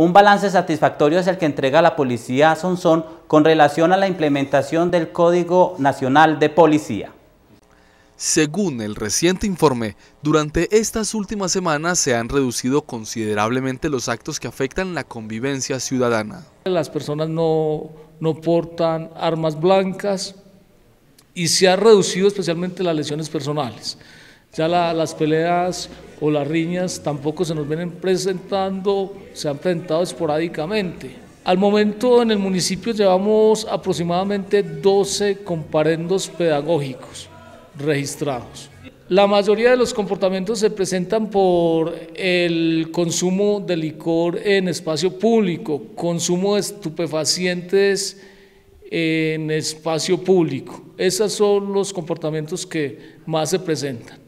Un balance satisfactorio es el que entrega la policía Sonsón con relación a la implementación del Código Nacional de Policía. Según el reciente informe, durante estas últimas semanas se han reducido considerablemente los actos que afectan la convivencia ciudadana. Las personas no, no portan armas blancas y se ha reducido especialmente las lesiones personales. Ya las peleas o las riñas tampoco se nos vienen presentando, se han presentado esporádicamente. Al momento en el municipio llevamos aproximadamente 12 comparendos pedagógicos registrados. La mayoría de los comportamientos se presentan por el consumo de licor en espacio público, consumo de estupefacientes en espacio público. Esos son los comportamientos que más se presentan.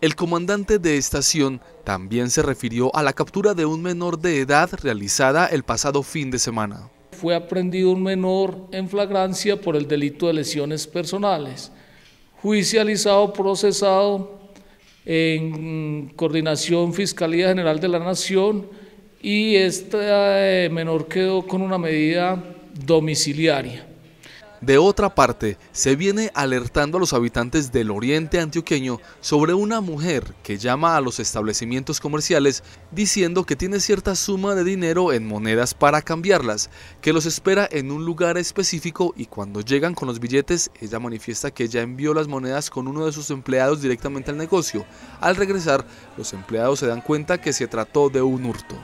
El comandante de estación también se refirió a la captura de un menor de edad realizada el pasado fin de semana. Fue aprendido un menor en flagrancia por el delito de lesiones personales, judicializado, procesado en coordinación Fiscalía General de la Nación y este eh, menor quedó con una medida domiciliaria. De otra parte, se viene alertando a los habitantes del oriente antioqueño sobre una mujer que llama a los establecimientos comerciales diciendo que tiene cierta suma de dinero en monedas para cambiarlas, que los espera en un lugar específico y cuando llegan con los billetes, ella manifiesta que ya envió las monedas con uno de sus empleados directamente al negocio. Al regresar, los empleados se dan cuenta que se trató de un hurto.